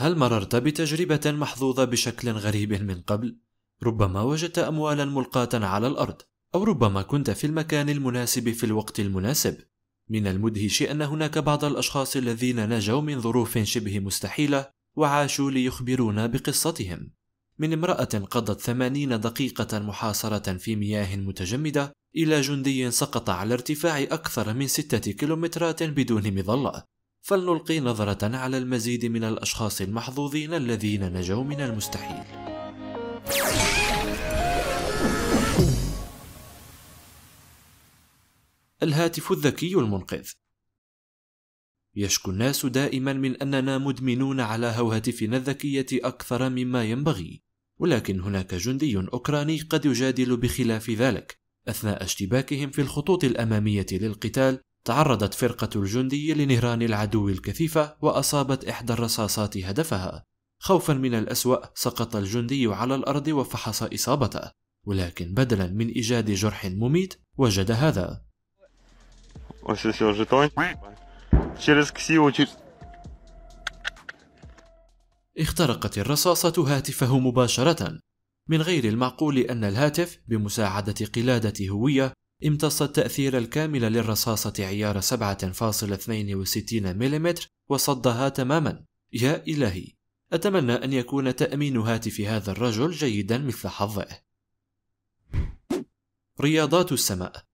هل مررت بتجربة محظوظة بشكل غريب من قبل؟ ربما وجدت أموالا ملقاة على الأرض، أو ربما كنت في المكان المناسب في الوقت المناسب. من المدهش أن هناك بعض الأشخاص الذين نجوا من ظروف شبه مستحيلة وعاشوا ليخبرونا بقصتهم. من امرأة قضت ثمانين دقيقة محاصرة في مياه متجمدة إلى جندي سقط على ارتفاع أكثر من ستة كيلومترات بدون مظلة فلنلقي نظرة على المزيد من الأشخاص المحظوظين الذين نجوا من المستحيل. الهاتف الذكي المنقذ يشكو الناس دائما من أننا مدمنون على هواتفنا الذكية أكثر مما ينبغي، ولكن هناك جندي أوكراني قد يجادل بخلاف ذلك أثناء اشتباكهم في الخطوط الأمامية للقتال تعرضت فرقة الجندي لنهران العدو الكثيفة وأصابت إحدى الرصاصات هدفها خوفا من الأسوأ سقط الجندي على الأرض وفحص إصابته ولكن بدلا من إيجاد جرح مميت وجد هذا اخترقت الرصاصة هاتفه مباشرة من غير المعقول أن الهاتف بمساعدة قلادة هوية امتص التأثير الكامل للرصاصة عيار 7.62 ملم وصدها تماما يا إلهي أتمنى أن يكون تأمين هاتف هذا الرجل جيدا مثل حظه رياضات السماء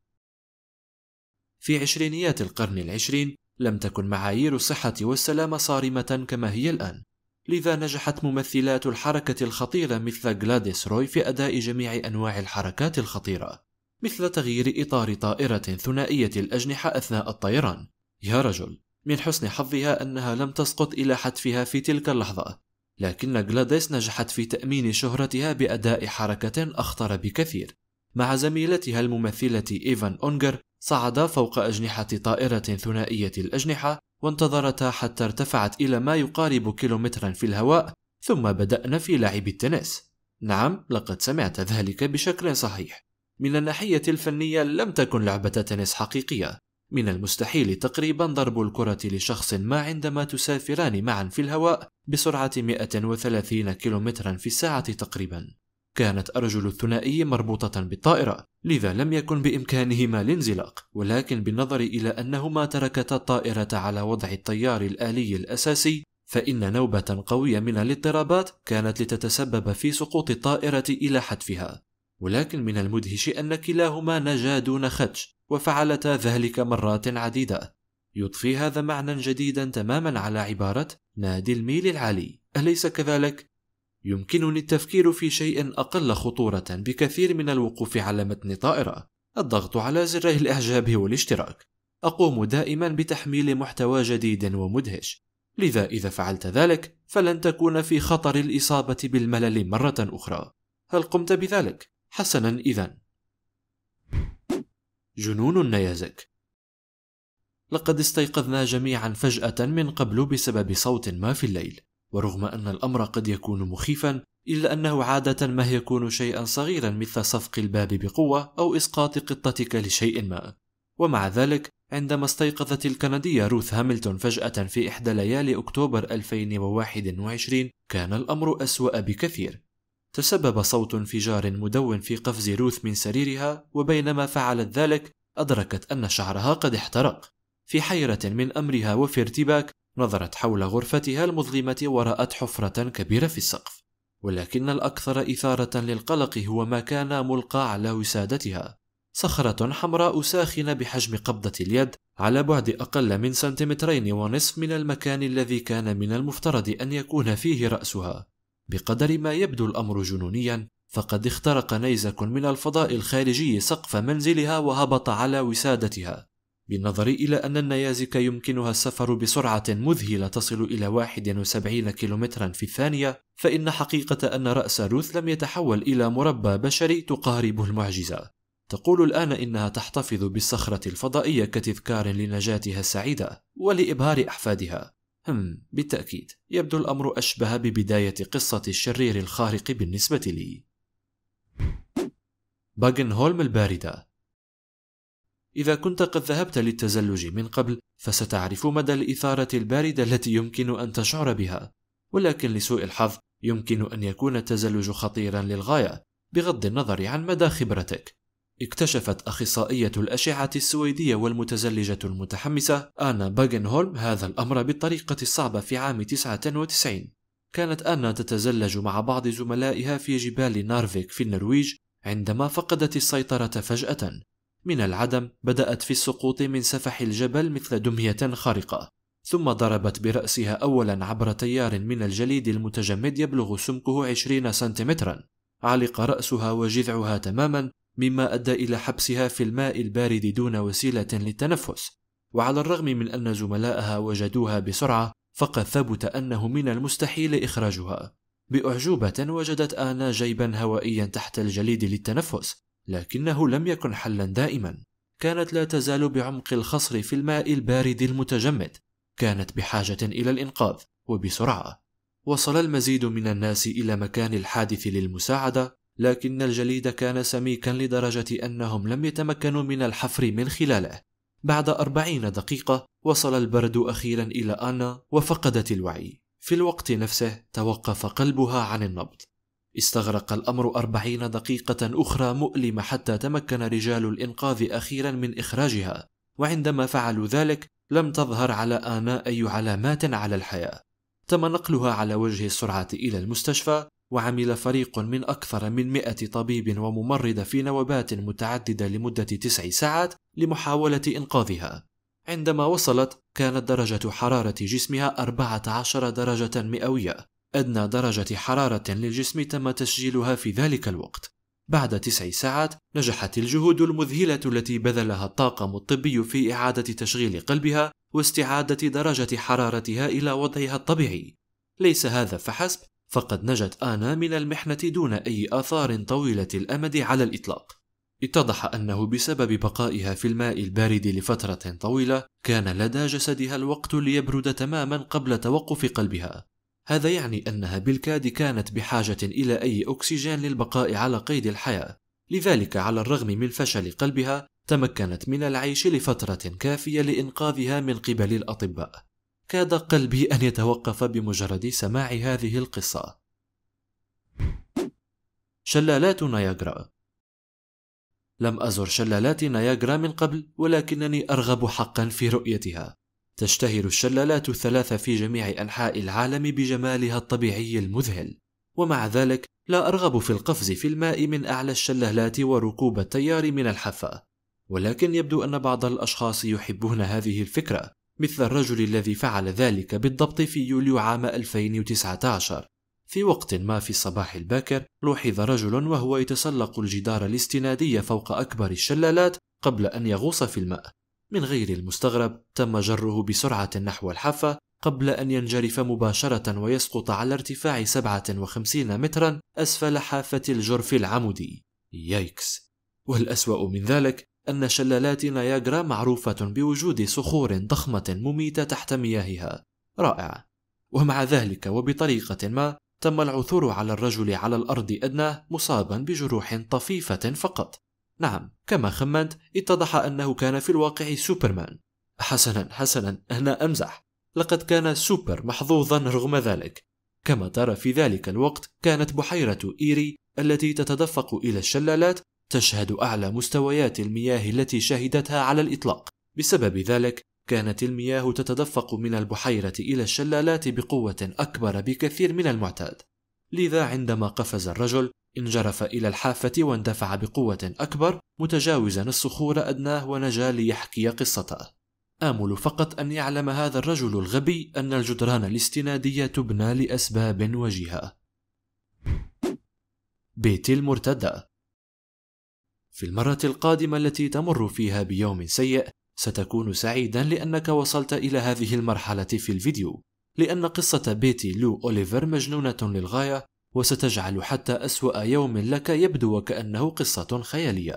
في عشرينيات القرن العشرين لم تكن معايير الصحة والسلامة صارمة كما هي الآن لذا نجحت ممثلات الحركة الخطيرة مثل غلاديس روي في أداء جميع أنواع الحركات الخطيرة مثل تغيير إطار طائرة ثنائية الأجنحة أثناء الطيران يا رجل من حسن حظها أنها لم تسقط إلى حتفها في تلك اللحظة لكن غلاديس نجحت في تأمين شهرتها بأداء حركة أخطر بكثير مع زميلتها الممثلة إيفان أونجر صعدا فوق أجنحة طائرة ثنائية الأجنحة وانتظرتا حتى ارتفعت إلى ما يقارب كيلومترا في الهواء ثم بدأنا في لعب التنس نعم لقد سمعت ذلك بشكل صحيح من الناحية الفنية لم تكن لعبة تنس حقيقية من المستحيل تقريبا ضرب الكرة لشخص ما عندما تسافران معا في الهواء بسرعة 130 كيلومترا في الساعة تقريبا كانت أرجل الثنائي مربوطة بالطائرة لذا لم يكن بإمكانهما الانزلاق ولكن بالنظر إلى أنهما تركتا الطائرة على وضع التيار الآلي الأساسي فإن نوبة قوية من الاضطرابات كانت لتتسبب في سقوط الطائرة إلى حتفها ولكن من المدهش أن كلاهما نجا دون خدش وفعلتا ذلك مرات عديدة يضفي هذا معنى جديدا تماما على عبارة نادي الميل العالي أليس كذلك؟ يمكنني التفكير في شيء أقل خطورة بكثير من الوقوف على متن طائرة الضغط على زر الإعجاب والاشتراك أقوم دائما بتحميل محتوى جديد ومدهش لذا إذا فعلت ذلك فلن تكون في خطر الإصابة بالملل مرة أخرى هل قمت بذلك؟ حسنا إذا جنون النيازك لقد استيقظنا جميعا فجأة من قبل بسبب صوت ما في الليل ورغم أن الأمر قد يكون مخيفا إلا أنه عادة ما يكون شيئا صغيرا مثل صفق الباب بقوة أو إسقاط قطتك لشيء ما ومع ذلك عندما استيقظت الكندية روث هاملتون فجأة في إحدى ليالي أكتوبر 2021 كان الأمر أسوأ بكثير تسبب صوت انفجار مدو في قفز روث من سريرها وبينما فعلت ذلك أدركت أن شعرها قد احترق في حيرة من أمرها وفي ارتباك نظرت حول غرفتها المظلمة ورأت حفرة كبيرة في السقف ولكن الأكثر إثارة للقلق هو ما كان ملقى على وسادتها صخرة حمراء ساخنة بحجم قبضة اليد على بعد أقل من سنتيمترين ونصف من المكان الذي كان من المفترض أن يكون فيه رأسها بقدر ما يبدو الأمر جنونيا فقد اخترق نيزك من الفضاء الخارجي سقف منزلها وهبط على وسادتها بالنظر إلى أن النيازك يمكنها السفر بسرعة مذهلة تصل إلى 71 كيلومترا في الثانية فإن حقيقة أن رأس روث لم يتحول إلى مربى بشري تقارب المعجزة تقول الآن إنها تحتفظ بالصخرة الفضائية كتذكار لنجاتها السعيدة ولإبهار أحفادها هم بالتأكيد يبدو الأمر أشبه ببداية قصة الشرير الخارق بالنسبة لي باغن هولم الباردة إذا كنت قد ذهبت للتزلج من قبل فستعرف مدى الإثارة الباردة التي يمكن أن تشعر بها ولكن لسوء الحظ يمكن أن يكون التزلج خطيرا للغاية بغض النظر عن مدى خبرتك اكتشفت أخصائية الأشعة السويدية والمتزلجة المتحمسة آنا باجنهولم هذا الأمر بالطريقة الصعبة في عام 99 كانت آنا تتزلج مع بعض زملائها في جبال نارفيك في النرويج عندما فقدت السيطرة فجأة من العدم بدأت في السقوط من سفح الجبل مثل دمية خارقة ثم ضربت برأسها أولا عبر تيار من الجليد المتجمد يبلغ سمكه 20 سنتيمترا علق رأسها وجذعها تماما مما أدى إلى حبسها في الماء البارد دون وسيلة للتنفس وعلى الرغم من أن زملائها وجدوها بسرعة فقد ثبت أنه من المستحيل إخراجها بأعجوبة وجدت آنا جيبا هوائيا تحت الجليد للتنفس لكنه لم يكن حلا دائما كانت لا تزال بعمق الخصر في الماء البارد المتجمد كانت بحاجة إلى الإنقاذ وبسرعة وصل المزيد من الناس إلى مكان الحادث للمساعدة لكن الجليد كان سميكا لدرجة أنهم لم يتمكنوا من الحفر من خلاله بعد أربعين دقيقة وصل البرد أخيرا إلى أنا وفقدت الوعي في الوقت نفسه توقف قلبها عن النبض استغرق الأمر أربعين دقيقة أخرى مؤلمة حتى تمكن رجال الإنقاذ أخيرا من إخراجها وعندما فعلوا ذلك لم تظهر على آناء أي علامات على الحياة تم نقلها على وجه السرعة إلى المستشفى وعمل فريق من أكثر من مئة طبيب وممرضة في نوبات متعددة لمدة تسع ساعات لمحاولة إنقاذها عندما وصلت كانت درجة حرارة جسمها 14 درجة مئوية أدنى درجة حرارة للجسم تم تسجيلها في ذلك الوقت بعد تسع ساعات نجحت الجهود المذهلة التي بذلها الطاقم الطبي في إعادة تشغيل قلبها واستعادة درجة حرارتها إلى وضعها الطبيعي ليس هذا فحسب فقد نجت آنا من المحنة دون أي آثار طويلة الأمد على الإطلاق. اتضح أنه بسبب بقائها في الماء البارد لفترة طويلة، كان لدى جسدها الوقت ليبرد تماما قبل توقف قلبها. هذا يعني أنها بالكاد كانت بحاجة إلى أي أكسجين للبقاء على قيد الحياة. لذلك على الرغم من فشل قلبها، تمكنت من العيش لفترة كافية لإنقاذها من قبل الأطباء. كاد قلبي ان يتوقف بمجرد سماع هذه القصه شلالات نياجرا لم ازر شلالات نياجرا من قبل ولكنني ارغب حقا في رؤيتها تشتهر الشلالات الثلاث في جميع انحاء العالم بجمالها الطبيعي المذهل ومع ذلك لا ارغب في القفز في الماء من اعلى الشلالات وركوب التيار من الحافه ولكن يبدو ان بعض الاشخاص يحبون هذه الفكره مثل الرجل الذي فعل ذلك بالضبط في يوليو عام 2019 في وقت ما في الصباح الباكر لوحظ رجل وهو يتسلق الجدار الاستنادي فوق أكبر الشلالات قبل أن يغوص في الماء من غير المستغرب تم جره بسرعة نحو الحافة قبل أن ينجرف مباشرة ويسقط على ارتفاع 57 مترا أسفل حافة الجرف العمودي يايكس والأسوأ من ذلك أن شلالات نياجرا معروفة بوجود صخور ضخمة مميتة تحت مياهها رائع ومع ذلك وبطريقة ما تم العثور على الرجل على الأرض أدناه مصابا بجروح طفيفة فقط نعم كما خمنت اتضح أنه كان في الواقع سوبرمان حسنا حسنا أنا أمزح لقد كان سوبر محظوظا رغم ذلك كما ترى في ذلك الوقت كانت بحيرة إيري التي تتدفق إلى الشلالات تشهد أعلى مستويات المياه التي شهدتها على الإطلاق بسبب ذلك كانت المياه تتدفق من البحيرة إلى الشلالات بقوة أكبر بكثير من المعتاد لذا عندما قفز الرجل انجرف إلى الحافة واندفع بقوة أكبر متجاوزا الصخور أدناه ونجا ليحكي قصته آمل فقط أن يعلم هذا الرجل الغبي أن الجدران الاستنادية تبنى لأسباب وجيهة بيتي المرتدة في المرة القادمة التي تمر فيها بيوم سيء ستكون سعيدا لأنك وصلت إلى هذه المرحلة في الفيديو لأن قصة بيتي لو أوليفر مجنونة للغاية وستجعل حتى أسوأ يوم لك يبدو وكأنه قصة خيالية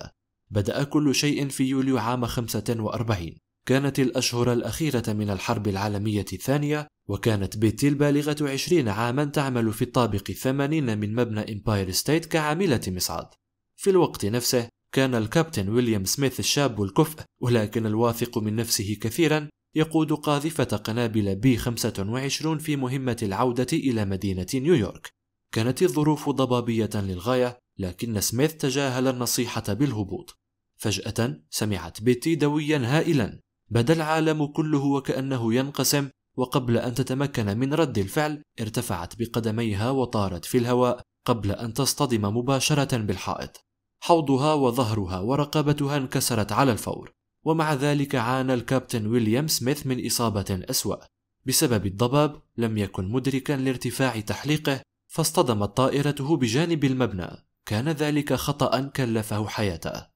بدأ كل شيء في يوليو عام 45 كانت الأشهر الأخيرة من الحرب العالمية الثانية وكانت بيتي البالغة 20 عاما تعمل في الطابق الثمانين من مبنى إمباير ستيت كعاملة مصعد في الوقت نفسه كان الكابتن ويليام سميث الشاب الكفء ولكن الواثق من نفسه كثيرا يقود قاذفة قنابل بي 25 في مهمة العودة إلى مدينة نيويورك. كانت الظروف ضبابية للغاية، لكن سميث تجاهل النصيحة بالهبوط. فجأة سمعت بيتي دويا هائلا، بدا العالم كله وكأنه ينقسم، وقبل أن تتمكن من رد الفعل، ارتفعت بقدميها وطارت في الهواء قبل أن تصطدم مباشرة بالحائط. حوضها وظهرها ورقبتها انكسرت على الفور ومع ذلك عانى الكابتن ويليام سميث من إصابة أسوأ بسبب الضباب لم يكن مدركا لارتفاع تحليقه فاصطدمت طائرته بجانب المبنى كان ذلك خطأ كلفه حياته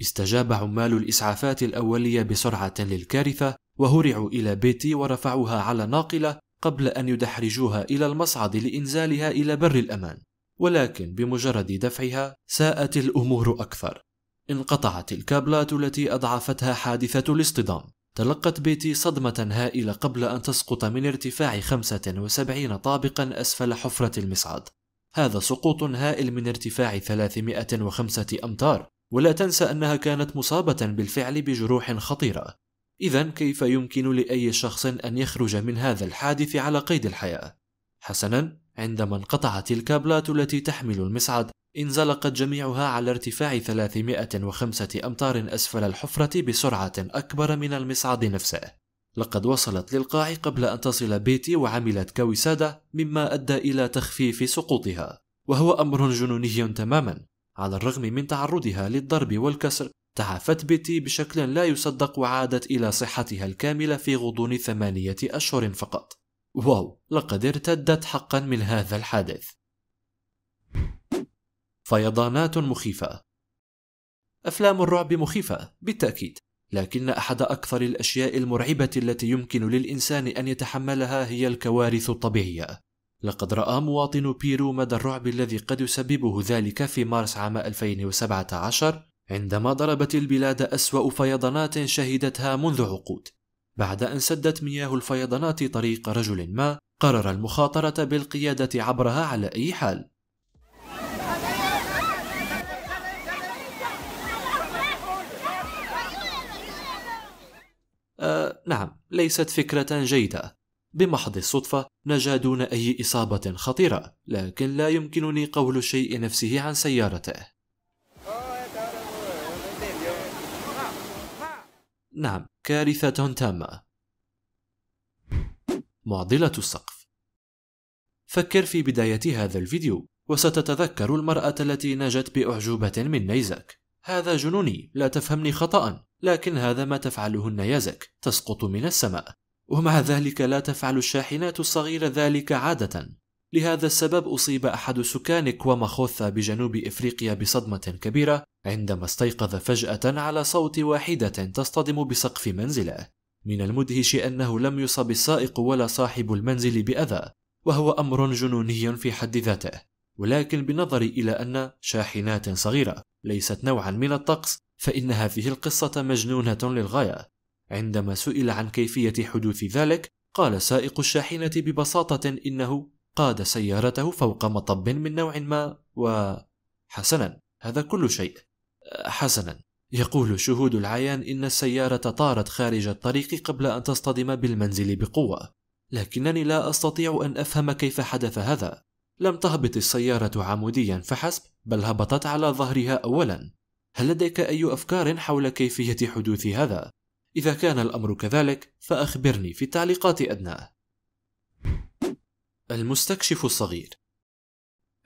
استجاب عمال الإسعافات الأولية بسرعة للكارثة وهرعوا إلى بيتي ورفعوها على ناقلة قبل أن يدحرجوها إلى المصعد لإنزالها إلى بر الأمان ولكن بمجرد دفعها ساءت الأمور أكثر انقطعت الكابلات التي أضعفتها حادثة الاصطدام تلقت بيتي صدمة هائلة قبل أن تسقط من ارتفاع 75 طابقا أسفل حفرة المصعد هذا سقوط هائل من ارتفاع 305 أمتار ولا تنسى أنها كانت مصابة بالفعل بجروح خطيرة إذا كيف يمكن لأي شخص أن يخرج من هذا الحادث على قيد الحياة؟ حسنا عندما انقطعت الكابلات التي تحمل المصعد انزلقت جميعها على ارتفاع 305 أمتار أسفل الحفرة بسرعة أكبر من المصعد نفسه لقد وصلت للقاع قبل أن تصل بيتي وعملت كوسادة مما أدى إلى تخفيف سقوطها وهو أمر جنوني تماما على الرغم من تعرضها للضرب والكسر تعافت بيتي بشكل لا يصدق وعادت إلى صحتها الكاملة في غضون ثمانية أشهر فقط واو لقد ارتدت حقا من هذا الحادث فيضانات مخيفة أفلام الرعب مخيفة بالتأكيد لكن أحد أكثر الأشياء المرعبة التي يمكن للإنسان أن يتحملها هي الكوارث الطبيعية لقد رأى مواطن بيرو مدى الرعب الذي قد يسببه ذلك في مارس عام 2017 عندما ضربت البلاد أسوأ فيضانات شهدتها منذ عقود بعد أن سدت مياه الفيضانات طريق رجل ما قرر المخاطرة بالقيادة عبرها على أي حال آه نعم ليست فكرة جيدة بمحض الصدفة نجا دون أي إصابة خطيرة لكن لا يمكنني قول الشيء نفسه عن سيارته نعم كارثة تامة معضلة السقف فكر في بداية هذا الفيديو وستتذكر المرأة التي نجت بأعجوبة من نيزك هذا جنوني لا تفهمني خطأ لكن هذا ما تفعله النيازك تسقط من السماء ومع ذلك لا تفعل الشاحنات الصغيرة ذلك عادة لهذا السبب أصيب أحد سكان كواماخوثا بجنوب إفريقيا بصدمة كبيرة عندما استيقظ فجأة على صوت واحدة تصطدم بسقف منزله. من المدهش أنه لم يصب السائق ولا صاحب المنزل بأذى، وهو أمر جنوني في حد ذاته. ولكن بنظري إلى أن شاحنات صغيرة ليست نوعا من الطقس، فإن هذه القصة مجنونة للغاية. عندما سئل عن كيفية حدوث ذلك، قال سائق الشاحنة ببساطة إنه قاد سيارته فوق مطب من نوع ما و... حسنا، هذا كل شيء. حسنا يقول شهود العيان إن السيارة طارت خارج الطريق قبل أن تصطدم بالمنزل بقوة لكنني لا أستطيع أن أفهم كيف حدث هذا لم تهبط السيارة عموديا فحسب بل هبطت على ظهرها أولا هل لديك أي أفكار حول كيفية حدوث هذا؟ إذا كان الأمر كذلك فأخبرني في التعليقات أدناه المستكشف الصغير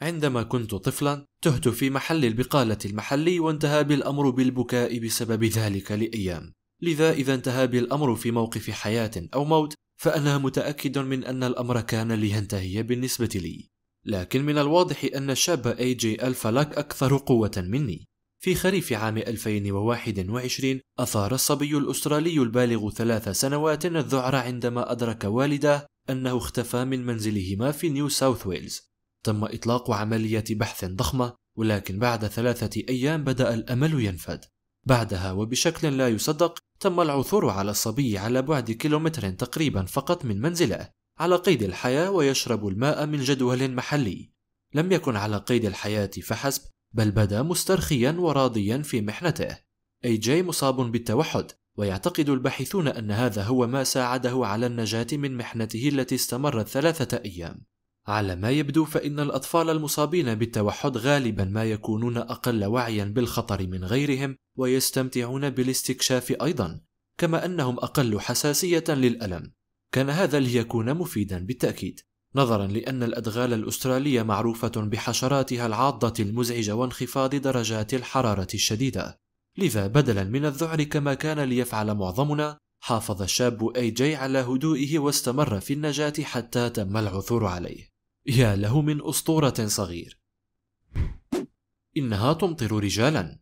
عندما كنت طفلا تهت في محل البقالة المحلي وانتهى بالأمر بالبكاء بسبب ذلك لأيام لذا إذا انتهى بالأمر في موقف حياة أو موت فأنا متأكد من أن الأمر كان لينتهي بالنسبة لي لكن من الواضح أن الشاب أي جي الفلاك أكثر قوة مني في خريف عام 2021 أثار الصبي الأسترالي البالغ ثلاث سنوات الذعر عندما أدرك والده أنه اختفى من منزلهما في نيو ساوث ويلز تم إطلاق عملية بحث ضخمة ولكن بعد ثلاثة أيام بدأ الأمل ينفد بعدها وبشكل لا يصدق تم العثور على الصبي على بعد كيلومتر تقريبا فقط من منزله على قيد الحياة ويشرب الماء من جدول محلي لم يكن على قيد الحياة فحسب بل بدا مسترخيا وراضيا في محنته أي جي مصاب بالتوحد ويعتقد الباحثون أن هذا هو ما ساعده على النجاة من محنته التي استمرت ثلاثة أيام على ما يبدو فإن الأطفال المصابين بالتوحد غالبا ما يكونون أقل وعيا بالخطر من غيرهم ويستمتعون بالاستكشاف أيضا كما أنهم أقل حساسية للألم كان هذا ليكون مفيدا بالتأكيد نظرا لأن الأدغال الأسترالية معروفة بحشراتها العاضة المزعجة وانخفاض درجات الحرارة الشديدة لذا بدلا من الذعر كما كان ليفعل معظمنا حافظ الشاب أي جي على هدوئه واستمر في النجاة حتى تم العثور عليه يا له من أسطورة صغير إنها تمطر رجالا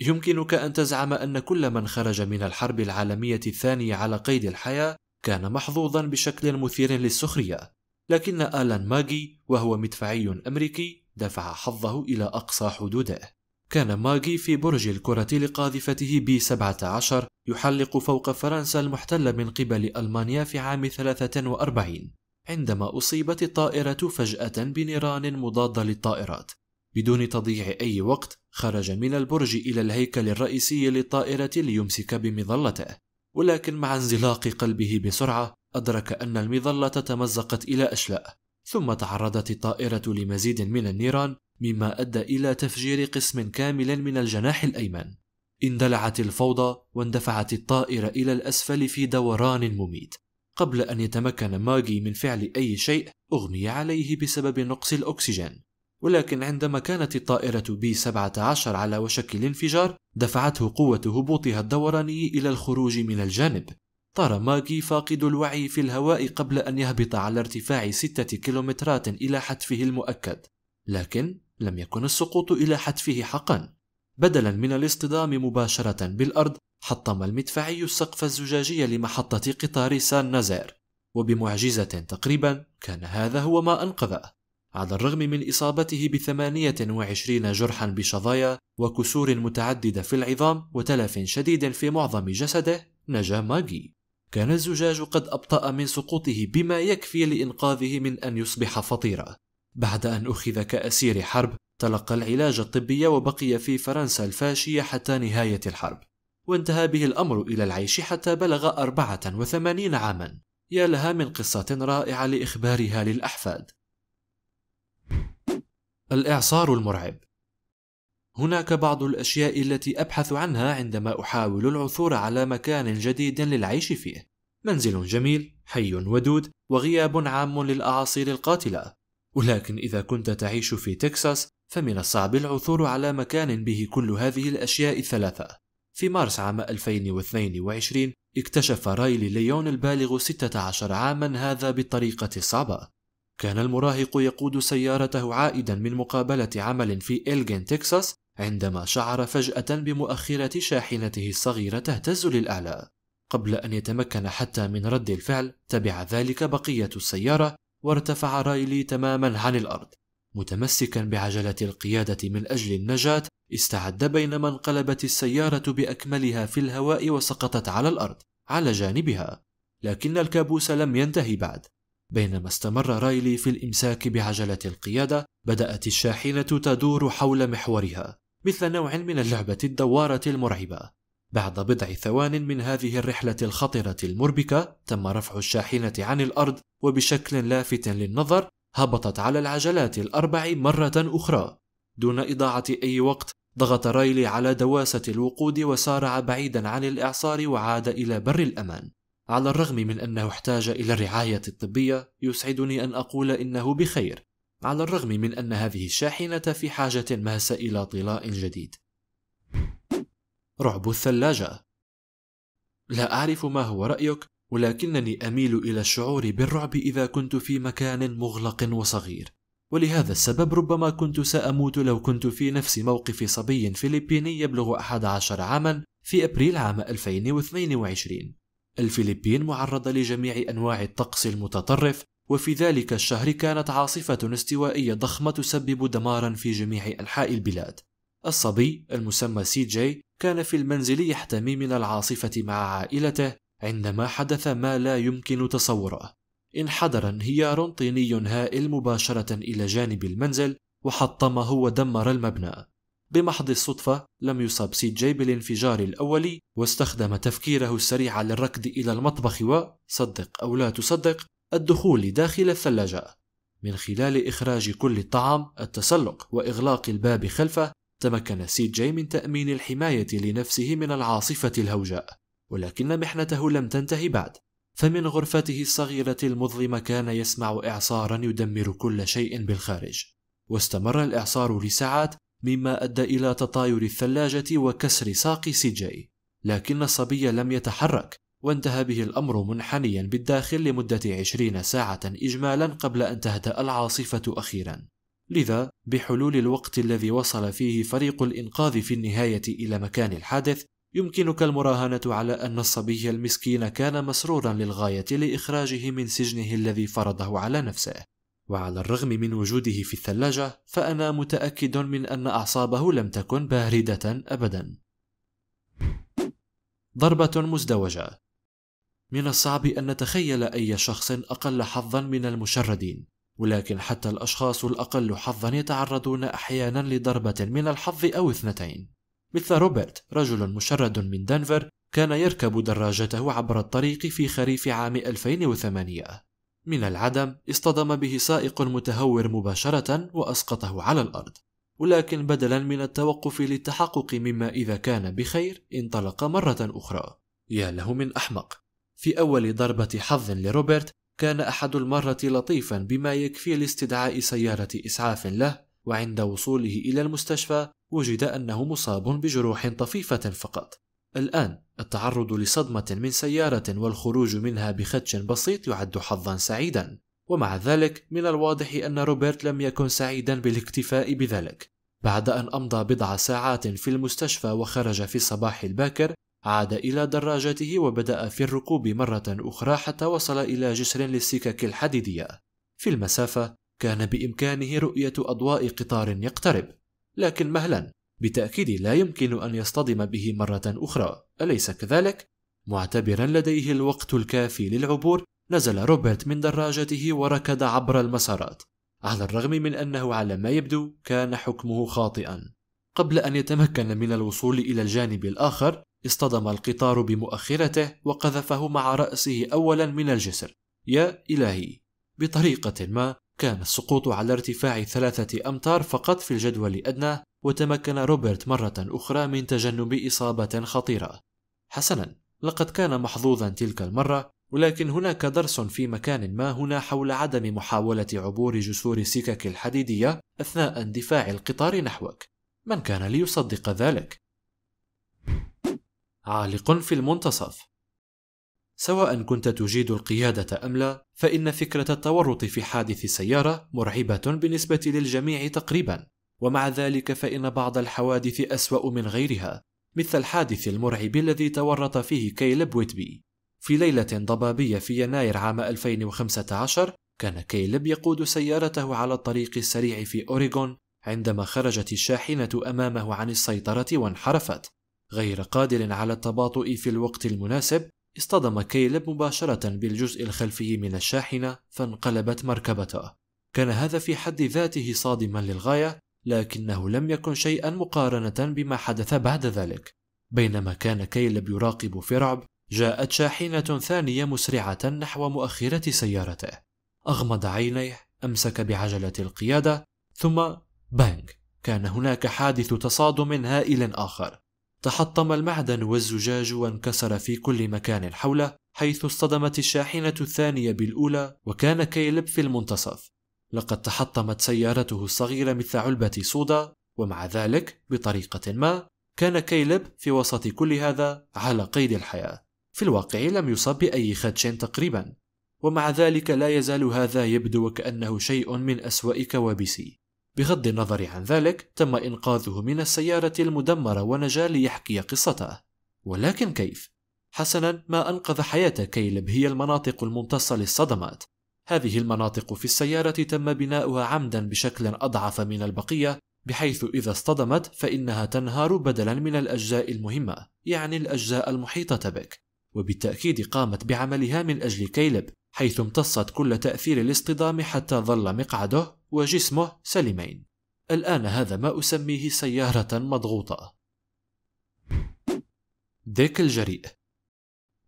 يمكنك أن تزعم أن كل من خرج من الحرب العالمية الثانية على قيد الحياة كان محظوظا بشكل مثير للسخرية لكن آلان ماجي وهو مدفعي أمريكي دفع حظه إلى أقصى حدوده كان ماجي في برج الكرة لقاذفته بي 17 يحلق فوق فرنسا المحتلة من قبل ألمانيا في عام 43 عندما أصيبت الطائرة فجأة بنيران مضادة للطائرات بدون تضييع أي وقت خرج من البرج إلى الهيكل الرئيسي للطائرة ليمسك بمظلته ولكن مع انزلاق قلبه بسرعة أدرك أن المظلة تمزقت إلى أشلاء ثم تعرضت الطائرة لمزيد من النيران مما أدى إلى تفجير قسم كامل من الجناح الأيمن اندلعت الفوضى واندفعت الطائرة إلى الأسفل في دوران مميت قبل أن يتمكن ماجي من فعل أي شيء أغمي عليه بسبب نقص الأكسجين ولكن عندما كانت الطائرة بي 17 على وشك الانفجار دفعته قوة هبوطها الدوراني إلى الخروج من الجانب طار ماجي فاقد الوعي في الهواء قبل أن يهبط على ارتفاع ستة كيلومترات إلى حتفه المؤكد لكن لم يكن السقوط إلى حتفه حقا بدلا من الاصطدام مباشرة بالأرض حطم المدفعي السقف الزجاجي لمحطة قطار سان نازير وبمعجزة تقريبا كان هذا هو ما أنقذه على الرغم من إصابته بثمانية وعشرين جرحا بشظايا وكسور متعددة في العظام وتلف شديد في معظم جسده نجا ماجي كان الزجاج قد أبطأ من سقوطه بما يكفي لإنقاذه من أن يصبح فطيرا بعد أن أخذ كأسير حرب تلقى العلاج الطبي وبقي في فرنسا الفاشية حتى نهاية الحرب وانتهى به الأمر إلى العيش حتى بلغ 84 عاما يا لها من قصة رائعة لإخبارها للأحفاد الإعصار المرعب هناك بعض الأشياء التي أبحث عنها عندما أحاول العثور على مكان جديد للعيش فيه منزل جميل حي ودود وغياب عام للأعاصير القاتلة ولكن إذا كنت تعيش في تكساس فمن الصعب العثور على مكان به كل هذه الأشياء الثلاثة في مارس عام 2022 اكتشف رايلي ليون البالغ 16 عاما هذا بالطريقة الصعبة كان المراهق يقود سيارته عائدا من مقابلة عمل في إلجين تكساس عندما شعر فجأة بمؤخرة شاحنته الصغيرة تهتز للأعلى قبل أن يتمكن حتى من رد الفعل تبع ذلك بقية السيارة وارتفع رايلي تماما عن الأرض متمسكا بعجلة القيادة من أجل النجاة استعد بينما انقلبت السيارة بأكملها في الهواء وسقطت على الأرض على جانبها لكن الكابوس لم ينتهي بعد بينما استمر رايلي في الإمساك بعجلة القيادة بدأت الشاحنة تدور حول محورها مثل نوع من اللعبة الدوارة المرعبة بعد بضع ثوان من هذه الرحلة الخطرة المربكة تم رفع الشاحنة عن الأرض وبشكل لافت للنظر هبطت على العجلات الأربع مرة أخرى دون إضاعة أي وقت ضغط رايلي على دواسة الوقود وسارع بعيدا عن الإعصار وعاد إلى بر الأمان على الرغم من أنه احتاج إلى الرعاية الطبية يسعدني أن أقول إنه بخير على الرغم من أن هذه الشاحنة في حاجة ماسة إلى طلاء جديد رعب الثلاجة لا أعرف ما هو رأيك ولكنني اميل الى الشعور بالرعب اذا كنت في مكان مغلق وصغير ولهذا السبب ربما كنت ساموت لو كنت في نفس موقف صبي فلبيني يبلغ 11 عاما في ابريل عام 2022 الفلبين معرضه لجميع انواع الطقس المتطرف وفي ذلك الشهر كانت عاصفه استوائيه ضخمه تسبب دمارا في جميع انحاء البلاد الصبي المسمى سي جي كان في المنزل يحتمي من العاصفه مع عائلته عندما حدث ما لا يمكن تصوره انحدر انهيار طيني هائل مباشرة إلى جانب المنزل وحطمه ودمر المبنى بمحض الصدفة لم يصب سي جي بالانفجار الأولي واستخدم تفكيره السريع للركض إلى المطبخ وصدق أو لا تصدق الدخول داخل الثلاجة من خلال إخراج كل الطعام التسلق وإغلاق الباب خلفه تمكن سي جي من تأمين الحماية لنفسه من العاصفة الهوجاء ولكن محنته لم تنته بعد فمن غرفته الصغيرة المظلمة كان يسمع إعصارا يدمر كل شيء بالخارج واستمر الإعصار لساعات مما أدى إلى تطاير الثلاجة وكسر ساق سيجاي لكن الصبي لم يتحرك وانتهى به الأمر منحنيا بالداخل لمدة عشرين ساعة إجمالا قبل أن تهدأ العاصفة أخيرا لذا بحلول الوقت الذي وصل فيه فريق الإنقاذ في النهاية إلى مكان الحادث يمكنك المراهنة على أن الصبي المسكين كان مسرورا للغاية لإخراجه من سجنه الذي فرضه على نفسه وعلى الرغم من وجوده في الثلاجة فأنا متأكد من أن أعصابه لم تكن باردة أبدا ضربة مزدوجة من الصعب أن نتخيل أي شخص أقل حظا من المشردين ولكن حتى الأشخاص الأقل حظا يتعرضون أحيانا لضربة من الحظ أو اثنتين مثل روبرت رجل مشرد من دنفر كان يركب دراجته عبر الطريق في خريف عام 2008 من العدم اصطدم به سائق متهور مباشرة وأسقطه على الأرض ولكن بدلا من التوقف للتحقق مما إذا كان بخير انطلق مرة أخرى يا له من أحمق في أول ضربة حظ لروبرت كان أحد المرة لطيفا بما يكفي لاستدعاء سيارة إسعاف له وعند وصوله إلى المستشفى وجد أنه مصاب بجروح طفيفة فقط. الآن التعرض لصدمة من سيارة والخروج منها بخدش بسيط يعد حظا سعيدا، ومع ذلك من الواضح أن روبرت لم يكن سعيدا بالاكتفاء بذلك. بعد أن أمضى بضع ساعات في المستشفى وخرج في الصباح الباكر، عاد إلى دراجته وبدأ في الركوب مرة أخرى حتى وصل إلى جسر للسكك الحديدية. في المسافة كان بإمكانه رؤية أضواء قطار يقترب، لكن مهلا بتأكيد لا يمكن أن يصطدم به مرة أخرى أليس كذلك؟ معتبرا لديه الوقت الكافي للعبور نزل روبرت من دراجته وركض عبر المسارات على الرغم من أنه على ما يبدو كان حكمه خاطئا قبل أن يتمكن من الوصول إلى الجانب الآخر اصطدم القطار بمؤخرته وقذفه مع رأسه أولا من الجسر يا إلهي بطريقة ما كان السقوط على ارتفاع ثلاثة أمتار فقط في الجدول الأدنى وتمكن روبرت مرة أخرى من تجنب إصابة خطيرة. حسنا، لقد كان محظوظا تلك المرة، ولكن هناك درس في مكان ما هنا حول عدم محاولة عبور جسور السكك الحديدية أثناء اندفاع القطار نحوك. من كان ليصدق ذلك؟ عالق في المنتصف سواء كنت تجيد القيادة أم لا، فإن فكرة التورط في حادث سيارة مرعبة بالنسبة للجميع تقريبا، ومع ذلك فإن بعض الحوادث أسوأ من غيرها، مثل الحادث المرعب الذي تورط فيه كيلب ويتبي. في ليلة ضبابية في يناير عام 2015 كان كيلب يقود سيارته على الطريق السريع في أوريغون عندما خرجت الشاحنة أمامه عن السيطرة وانحرفت غير قادر على التباطؤ في الوقت المناسب اصطدم كيلب مباشرة بالجزء الخلفي من الشاحنة فانقلبت مركبته. كان هذا في حد ذاته صادما للغاية، لكنه لم يكن شيئا مقارنة بما حدث بعد ذلك. بينما كان كيلب يراقب في رعب، جاءت شاحنة ثانية مسرعة نحو مؤخرة سيارته. أغمض عينيه، أمسك بعجلة القيادة، ثم بانج، كان هناك حادث تصادم هائل آخر. تحطم المعدن والزجاج وانكسر في كل مكان حوله حيث اصطدمت الشاحنة الثانية بالأولى وكان كيلب في المنتصف لقد تحطمت سيارته الصغيرة مثل علبة صودا ومع ذلك بطريقة ما كان كيلب في وسط كل هذا على قيد الحياة في الواقع لم يصب بأي خدش تقريبا ومع ذلك لا يزال هذا يبدو وكأنه شيء من أسوأ كوابيسي بغض النظر عن ذلك تم إنقاذه من السيارة المدمرة ونجا ليحكي قصته ولكن كيف؟ حسنا ما أنقذ حياة كيلب هي المناطق الممتصة للصدمات هذه المناطق في السيارة تم بناؤها عمدا بشكل أضعف من البقية بحيث إذا اصطدمت فإنها تنهار بدلا من الأجزاء المهمة يعني الأجزاء المحيطة بك وبالتأكيد قامت بعملها من أجل كيلب حيث امتصت كل تأثير الاصطدام حتى ظل مقعده وجسمه سليمين الآن هذا ما أسميه سيارة مضغوطة ديك الجريء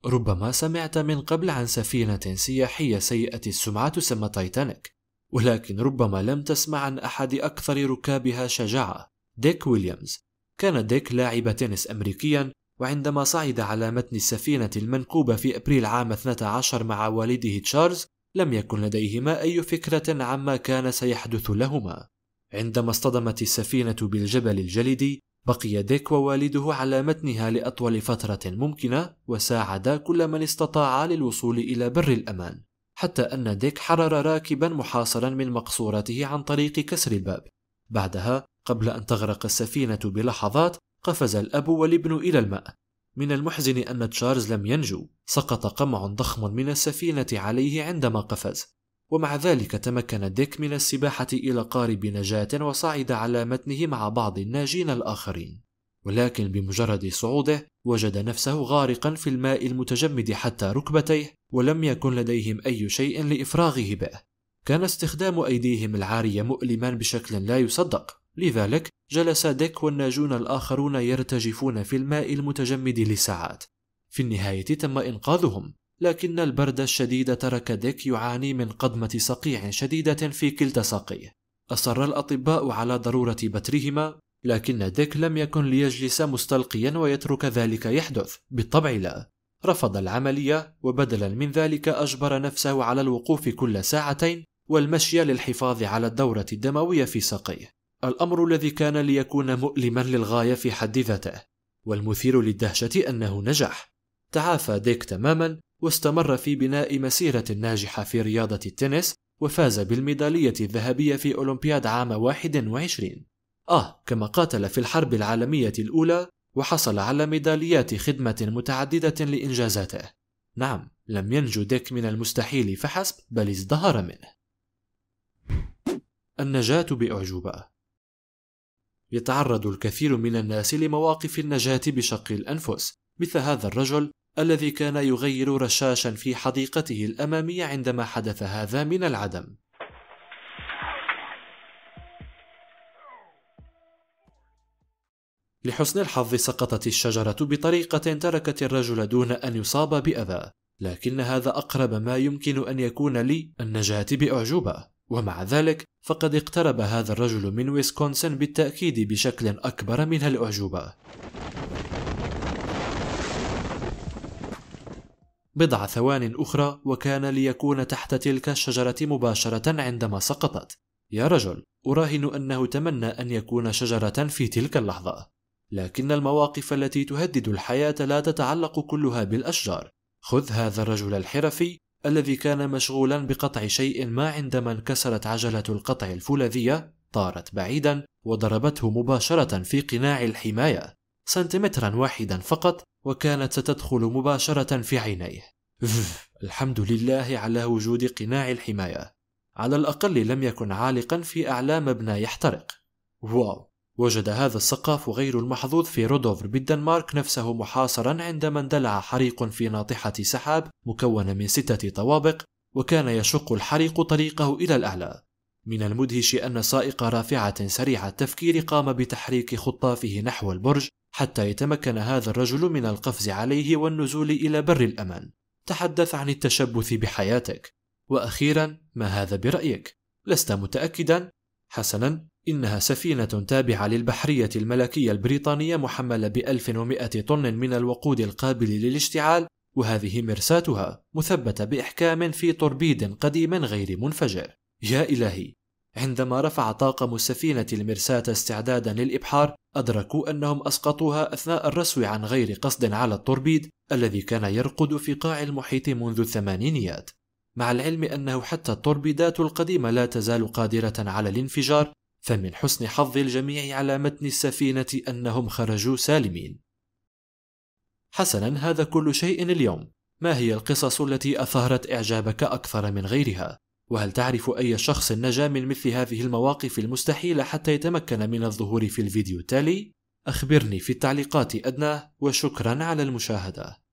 ربما سمعت من قبل عن سفينة سياحية سيئة السمعة تسمى تايتانيك ولكن ربما لم تسمع عن أحد أكثر ركابها شجاعة ديك ويليامز كان ديك لاعب تنس أمريكيا وعندما صعد على متن السفينة المنكوبة في أبريل عام 12 مع والده تشارلز لم يكن لديهما أي فكرة عما كان سيحدث لهما. عندما اصطدمت السفينة بالجبل الجليدي، بقي ديك ووالده على متنها لأطول فترة ممكنة وساعدا كل من استطاع للوصول إلى بر الأمان حتى أن ديك حرر راكبا محاصرا من مقصورته عن طريق كسر الباب بعدها قبل أن تغرق السفينة بلحظات قفز الأب والابن إلى الماء من المحزن أن تشارلز لم ينجو سقط قمع ضخم من السفينة عليه عندما قفز ومع ذلك تمكن ديك من السباحة إلى قارب نجاة وصعد على متنه مع بعض الناجين الآخرين ولكن بمجرد صعوده وجد نفسه غارقا في الماء المتجمد حتى ركبتيه ولم يكن لديهم أي شيء لإفراغه به كان استخدام أيديهم العارية مؤلما بشكل لا يصدق لذلك جلس ديك والناجون الآخرون يرتجفون في الماء المتجمد لساعات في النهاية تم إنقاذهم لكن البرد الشديد ترك ديك يعاني من قضمة صقيع شديدة في كلتا ساقيه أصر الأطباء على ضرورة بترهما لكن ديك لم يكن ليجلس مستلقيا ويترك ذلك يحدث بالطبع لا رفض العملية وبدلا من ذلك أجبر نفسه على الوقوف كل ساعتين والمشي للحفاظ على الدورة الدموية في ساقيه الامر الذي كان ليكون مؤلما للغايه في حد ذاته والمثير للدهشه انه نجح تعافى ديك تماما واستمر في بناء مسيره ناجحه في رياضه التنس وفاز بالميداليه الذهبيه في اولمبياد عام 21 اه كما قاتل في الحرب العالميه الاولى وحصل على ميداليات خدمه متعدده لانجازاته نعم لم ينجو ديك من المستحيل فحسب بل ازدهر منه النجاة بأعجوبة يتعرض الكثير من الناس لمواقف النجاة بشق الأنفس مثل هذا الرجل الذي كان يغير رشاشا في حديقته الأمامية عندما حدث هذا من العدم لحسن الحظ سقطت الشجرة بطريقة تركت الرجل دون أن يصاب بأذى لكن هذا أقرب ما يمكن أن يكون لي النجاة بأعجوبة ومع ذلك فقد اقترب هذا الرجل من ويسكونسن بالتأكيد بشكل أكبر من الأعجوبة بضع ثوان أخرى وكان ليكون تحت تلك الشجرة مباشرة عندما سقطت يا رجل أراهن أنه تمنى أن يكون شجرة في تلك اللحظة لكن المواقف التي تهدد الحياة لا تتعلق كلها بالأشجار خذ هذا الرجل الحرفي الذي كان مشغولا بقطع شيء ما عندما انكسرت عجلة القطع الفولاذية طارت بعيدا وضربته مباشرة في قناع الحماية سنتيمترا واحدا فقط وكانت ستدخل مباشرة في عينيه الحمد لله على وجود قناع الحماية على الأقل لم يكن عالقا في أعلى مبنى يحترق واو وجد هذا الثقاف غير المحظوظ في رودوفر بالدنمارك نفسه محاصرا عندما اندلع حريق في ناطحة سحاب مكونة من ستة طوابق وكان يشق الحريق طريقه إلى الأعلى من المدهش أن سائق رافعة سريع التفكير قام بتحريك خطافه نحو البرج حتى يتمكن هذا الرجل من القفز عليه والنزول إلى بر الأمان تحدث عن التشبث بحياتك وأخيرا ما هذا برأيك؟ لست متأكدا؟ حسنا إنها سفينة تابعة للبحرية الملكية البريطانية محملة ب 1100 طن من الوقود القابل للاشتعال وهذه مرساتها مثبتة بإحكام في توربيد قديم غير منفجر يا إلهي عندما رفع طاقم السفينة المرساة استعدادا للإبحار أدركوا أنهم أسقطوها أثناء الرسو عن غير قصد على التوربيد الذي كان يرقد في قاع المحيط منذ الثمانينيات مع العلم أنه حتى التوربيدات القديمة لا تزال قادرة على الانفجار فمن حسن حظ الجميع على متن السفينة أنهم خرجوا سالمين. حسنا هذا كل شيء اليوم. ما هي القصص التي أثارت إعجابك أكثر من غيرها؟ وهل تعرف أي شخص نجا من مثل هذه المواقف المستحيلة حتى يتمكن من الظهور في الفيديو التالي؟ أخبرني في التعليقات أدناه وشكرا على المشاهدة.